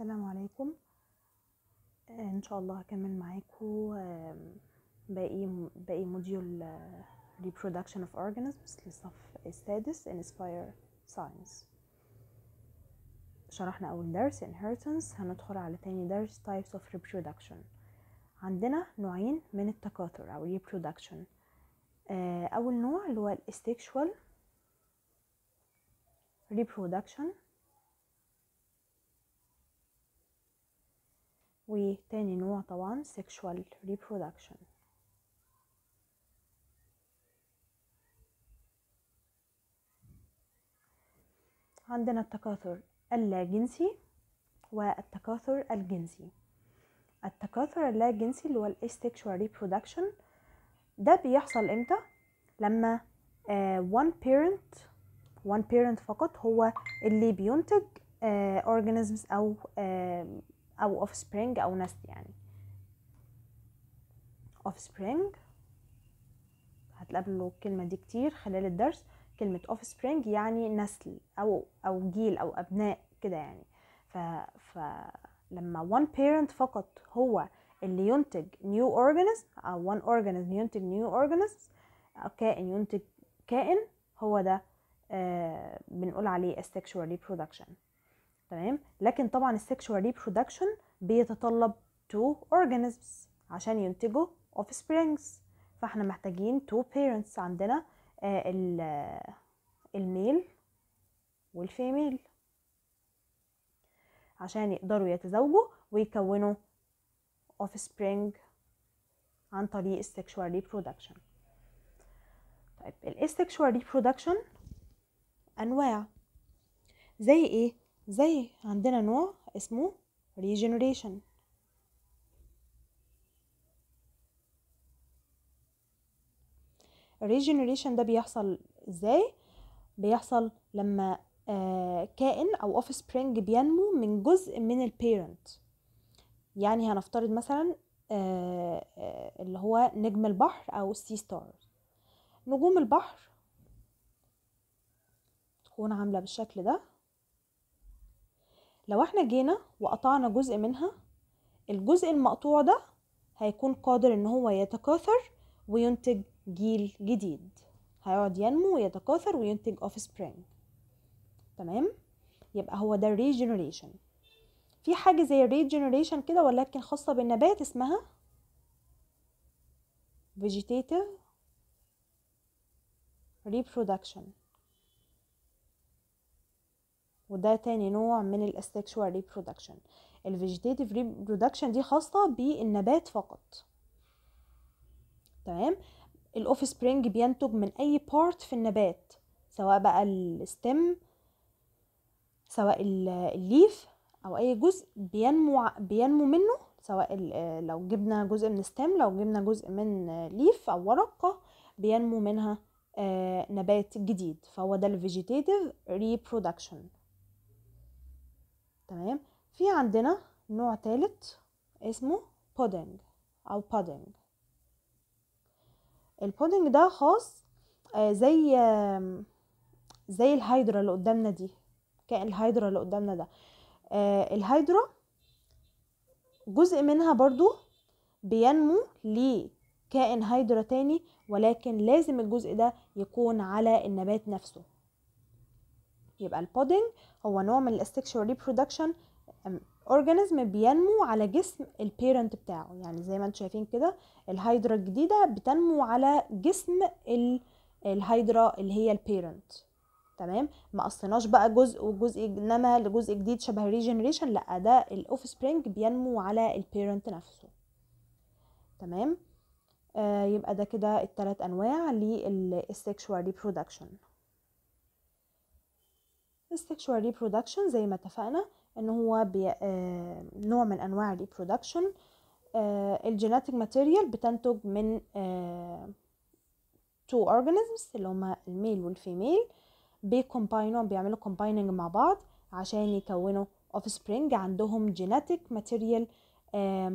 السلام عليكم آه، ان شاء الله هكمل معاكم باقي باقي موديول آه، reproduction of organisms للصف السادس inspire science شرحنا اول درس inheritance هندخل على تاني درس types of reproduction عندنا نوعين من التكاثر او reproduction آه، اول نوع اللي هو الاستكشوال reproduction وتاني نوع طبعا sexual reproduction عندنا التكاثر اللاجنسي والتكاثر الجنسي التكاثر اللاجنسي اللي هو الاستكشوال ريبرودكشن ده بيحصل امتى لما آه one parent one parent فقط هو اللي بينتج آه organisms او آه او اوف سبرينج او نسل يعني اوف سبرينج هتقابلوا الكلمه دي كتير خلال الدرس كلمه اوف سبرينج يعني نسل او او جيل او ابناء كده يعني ف فلما one parent فقط هو اللي ينتج new organism او one organism ينتج new او كائن ينتج كائن هو ده آه بنقول عليه sexual reproduction تمام لكن طبعا السكشوال ريبرودكشن بيتطلب تو organisms عشان ينتجوا offsprings فاحنا محتاجين تو parents عندنا آه، ال آه، الميل والفيميل عشان يقدروا يتزوجوا ويكونوا offspring عن طريق السكشوال ريبرودكشن طيب السكشوال ريبرودكشن انواع زي ايه زي عندنا نوع اسمه regeneration regeneration ده بيحصل ازاي بيحصل لما آه كائن او اوف سبرينج بينمو من جزء من البيرنت يعني هنفترض مثلا آه آه اللي هو نجم البحر او سي ستار نجوم البحر تكون عامله بالشكل ده لو احنا جينا وقطعنا جزء منها الجزء المقطوع ده هيكون قادر ان هو يتكاثر وينتج جيل جديد هيقعد ينمو ويتكاثر وينتج اوف سبرينج تمام يبقى هو ده regeneration في حاجه زي regeneration كده ولكن خاصه بالنبات اسمها vegetative reproduction وده تاني نوع من الاستكشوال ريبرودكشن الفيجيتيتيف ريبرودكشن دي خاصة بالنبات فقط تمام الاوف سبرينج بينتج من اي بارت في النبات سواء بقى الستم سواء الليف او اي جزء بينمو بينمو منه سواء لو جبنا جزء من ستم لو جبنا جزء من ليف او ورقه بينمو منها آه، نبات جديد فهو ده الفيجيتيتيف ريبرودكشن في عندنا نوع ثالث اسمه بودنج أو بودنج البودنج ده خاص آه، زي زي الهيدرا اللي قدامنا دي كائن الهيدرا اللي قدامنا ده آه، الهيدرا جزء منها برضو بينمو لكائن هيدرا تاني ولكن لازم الجزء ده يكون على النبات نفسه يبقى البودنج هو نوع من الاستكشوال ريبرودكشن اورجانيزم بينمو على جسم البيرنت بتاعه يعني زي ما انتم شايفين كده الهيدرا الجديده بتنمو على جسم الهيدرا اللي هي البيرنت تمام ما قصيناش بقى جزء وجزء انما لجزء جديد شبه الريجنريشن لا ده الاوف سبرينج بينمو على البيرنت نفسه تمام آه يبقى ده كده الثلاث انواع للسكشوال ريبرودكشن السكشوال ريبرودكشن زي ما اتفقنا ان هو بي آه، نوع من انواع الريبرودكشن الجيناتيك ماتيريال بتنتج من تو آه، اورجانيزمز اللي هما الميل والفيميل بيكومباينوا بيعملوا كومبايننج مع بعض عشان يكونوا اوف سبرينج عندهم جيناتيك آه، ماتيريال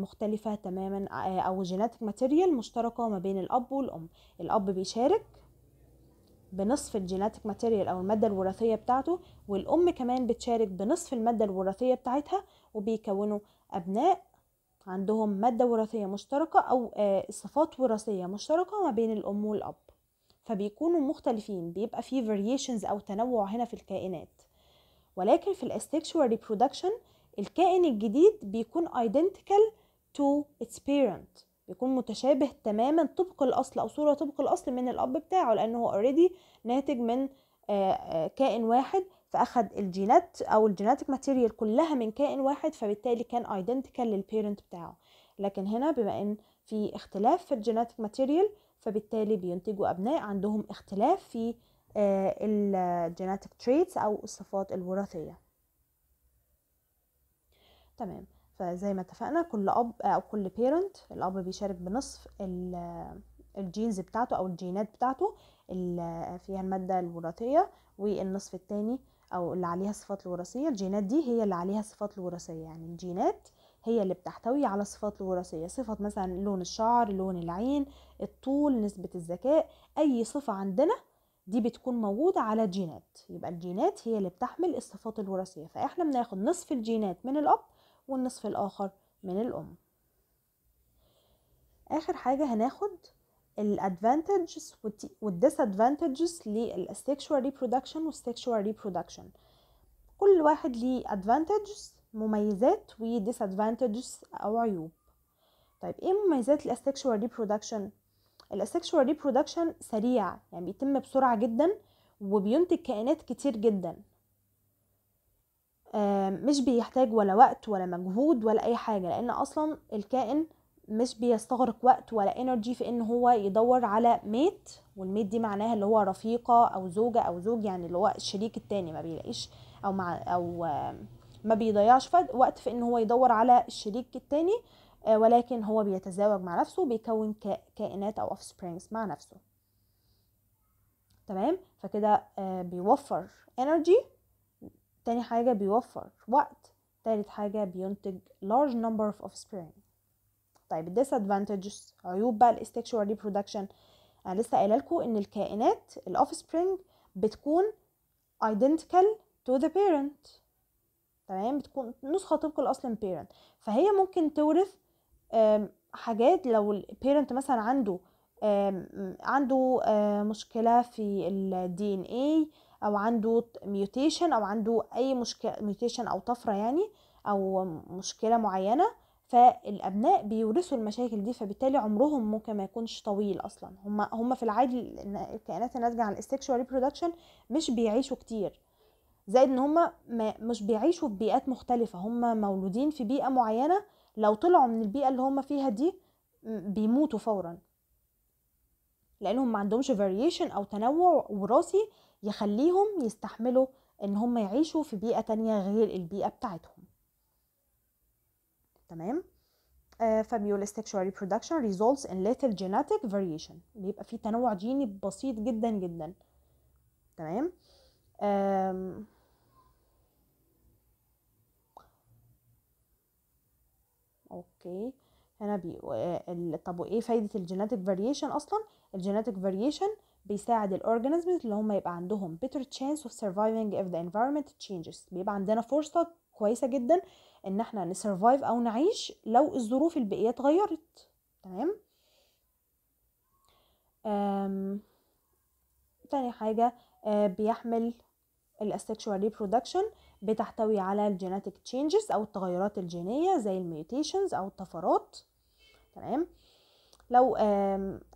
مختلفة تماما أو جيناتيك ماتيريال مشتركة ما بين الأب والأم الأب بيشارك بنصف الجيناتيك ماتيريال او الماده الوراثيه بتاعته والام كمان بتشارك بنصف الماده الوراثيه بتاعتها وبيكونوا ابناء عندهم ماده وراثيه مشتركه او آه، صفات وراثيه مشتركه ما بين الام والاب فبيكونوا مختلفين بيبقى في فاريشنز او تنوع هنا في الكائنات ولكن في الاستكشوال ريبرودكشن الكائن الجديد بيكون identical to its parent بيكون متشابه تماما طبق الاصل او صوره طبق الاصل من الاب بتاعه لانه هو اوريدي ناتج من آه، آه، كائن واحد فاخد الجينات او الجيناتيك ماتيريال كلها من كائن واحد فبالتالي كان ايدنتيكال للبيرنت بتاعه لكن هنا بما ان في اختلاف في الجيناتيك ماتيريال فبالتالي بينتجوا ابناء عندهم اختلاف في آه، الجيناتيك تريتس او الصفات الوراثيه تمام فزي ما اتفقنا كل اب او كل بيرنت الاب بيشارك بنصف الجينز بتاعته او الجينات بتاعته اللي فيها الماده الوراثيه والنصف الثاني او اللي عليها الصفات الوراثيه الجينات دي هي اللي عليها الصفات الوراثيه يعني الجينات هي اللي بتحتوي على الصفات الوراثيه صفه مثلا لون الشعر لون العين الطول نسبه الذكاء اي صفه عندنا دي بتكون موجودة على جينات يبقى الجينات هي اللي بتحمل الصفات الوراثية فاحنا بناخد نصف الجينات من الأب والنصف الآخر من الأم آخر حاجة هناخد الادفانتجز والديسادفانتجز للسيكشوال ريبرودكشن والسيكشوال ريبرودكشن كل واحد ليه ادفانتجز مميزات وديسادفانتجز او عيوب طيب ايه مميزات الاستكشوال ريبرودكشن الاستكشوال ريبرودكشن سريع يعني بيتم بسرعه جدا وبينتج كائنات كتير جدا آه، مش بيحتاج ولا وقت ولا مجهود ولا اي حاجه لان اصلا الكائن مش بيستغرق وقت ولا انرجي في ان هو يدور على ميت والميت دي معناها اللي هو رفيقه او زوجه او زوج يعني اللي هو الشريك التاني ما بيلاقيش او مع او آه، ما بيضيعش وقت في ان هو يدور على الشريك التاني آه، ولكن هو بيتزاوج مع نفسه وبيكون كائنات او اوف سبرينجز مع نفسه تمام فكده بيوفر انرجي تاني حاجة بيوفر وقت تالت حاجة بينتج large number of offspring طيب disadvantages عيوب بقى الاستكشوال reproduction انا لسه قايله لكم ان الكائنات الاوفسبرينج بتكون identical to the parent تمام بتكون نسخه طبق الاصل من parent فهي ممكن تورث حاجات لو البيرنت مثلا عنده عنده مشكله في الدي ان او عنده ميوتيشن او عنده اي مشكله ميوتيشن او طفره يعني او مشكله معينه فالابناء بيورثوا المشاكل دي فبالتالي عمرهم ممكن ما يكونش طويل اصلا هم هم في العادي الكائنات الناتجه عن السكشوال ريبرودكشن مش بيعيشوا كتير زائد ان هم مش بيعيشوا في بيئات مختلفه هم مولودين في بيئه معينه لو طلعوا من البيئه اللي هم فيها دي بيموتوا فورا لانهم ما عندهمش فاريشن او تنوع وراثي يخليهم يستحملوا ان هم يعيشوا في بيئه تانية غير البيئه بتاعتهم تمام آه شوري برودكشن ريزولتس results in little genetic variation بيبقى في تنوع جيني بسيط جدا جدا تمام آم okay. هنا بي... آه، طب وايه فايده الجيناتيك فاريشن اصلا الجيناتيك فاريشن بيساعد الاورجانيزمز اللي هم يبقى عندهم بيتر تشانس اوف سرفايفنج اف ذا انفايرمنت تشينجز بيبقى عندنا فرصه كويسه جدا ان احنا نسرفايف او نعيش لو الظروف البيئيه اتغيرت تمام تاني حاجه آه، بيحمل الاسكشوال ريبرودكشن بتحتوي على الجيناتيك تشينجز او التغيرات الجينيه زي الميوتيشنز او الطفرات تمام لو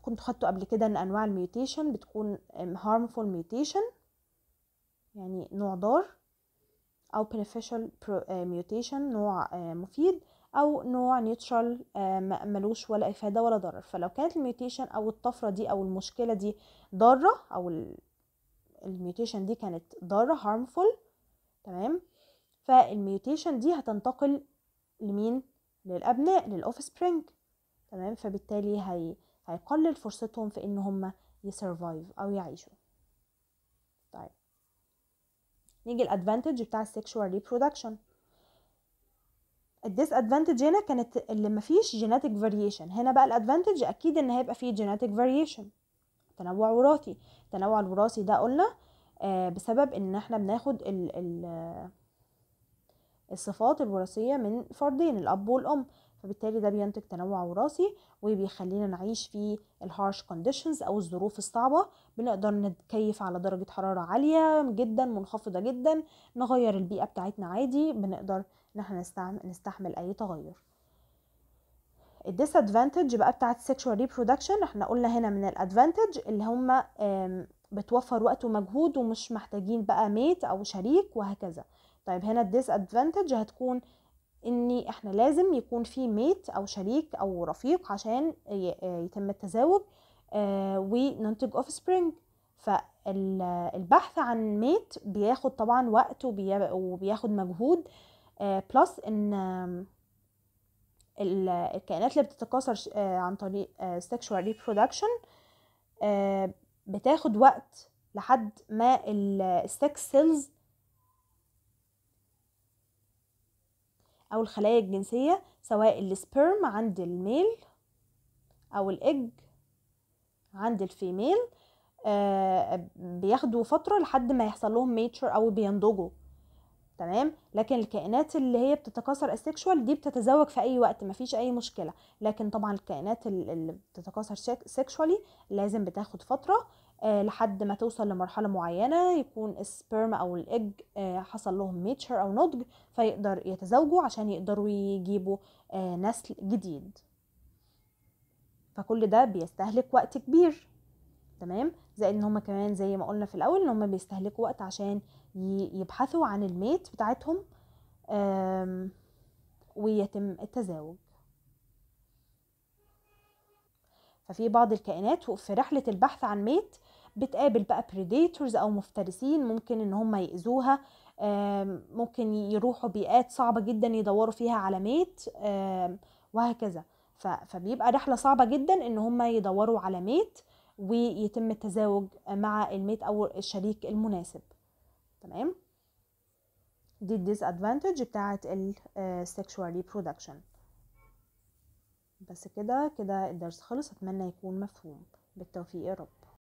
كنت خدته قبل كده ان انواع الميوتيشن بتكون هارمفول mutation يعني نوع ضار او beneficial آه، mutation نوع آه، مفيد او نوع نيوترال آه، ملوش ولا افاده ولا ضرر فلو كانت الميوتيشن او الطفره دي او المشكله دي ضاره او الميوتيشن دي كانت ضارة هارمفول تمام فالميوتيشن دي هتنتقل لمين للأبناء للأوف سبرينج تمام فبالتالي هي هيقلل فرصتهم في إن هم يسرفايف أو يعيشوا طيب نيجي الادفانتج بتاع السكشوال ريبرودكشن الديس ادفانتج هنا كانت اللي مفيش جيناتيك فاريشن هنا بقى الادفانتج اكيد ان هيبقى فيه جيناتيك فاريشن تنوع وراثي التنوع الوراثي ده قلنا آه، بسبب ان احنا بناخد الصفات الوراثية من فردين الأب والأم فبالتالي ده بينتج تنوع وراثي وبيخلينا نعيش في الهارش كونديشنز أو الظروف الصعبة بنقدر نتكيف على درجة حرارة عالية جدا منخفضة جدا نغير البيئة بتاعتنا عادي بنقدر ان احنا نستعمل أي تغير ادفانتج بقى بتاعه السكشوال ريبرودكشن احنا قلنا هنا من الادفانتج اللي هم بتوفر وقت ومجهود ومش محتاجين بقى ميت او شريك وهكذا طيب هنا الديس ادفانتج هتكون ان احنا لازم يكون في ميت او شريك او رفيق عشان آه، يتم التزاوج وننتج اوف سبرينج فالبحث عن ميت بياخد طبعا وقت وبياخد مجهود بلس آه، ان الكائنات اللي بتتكاثر آه، عن طريق آه، sexual reproduction آه، بتاخد وقت لحد ما السكس سيلز او الخلايا الجنسية سواء السبرم عند الميل او الاج عند الفيميل بياخدوا فترة لحد ما يحصل لهم ميتشر او بينضجوا تمام لكن الكائنات اللي هي بتتكاثر اسيكشوال دي بتتزوج في اي وقت مفيش اي مشكله لكن طبعا الكائنات اللي بتتكاثر سيكشوالي لازم بتاخد فتره آه لحد ما توصل لمرحلة معينة يكون السبرم أو الإج آه حصل لهم ميتشر أو نضج فيقدر يتزوجوا عشان يقدروا يجيبوا آه نسل جديد فكل ده بيستهلك وقت كبير تمام زائد ان هم كمان زي ما قلنا في الاول ان هم بيستهلكوا وقت عشان يبحثوا عن الميت بتاعتهم ويتم التزاوج ففي بعض الكائنات في رحلة البحث عن ميت بتقابل بقى بريديتورز او مفترسين ممكن ان هم يأذوها ممكن يروحوا بيئات صعبة جدا يدوروا فيها على ميت وهكذا فبيبقى رحلة صعبة جدا ان هم يدوروا على ميت ويتم التزاوج مع الميت او الشريك المناسب تمام دي الديس ادفانتج بتاعه السكشوال ريبرودكشن بس كده كده الدرس خلص اتمنى يكون مفهوم بالتوفيق يا رب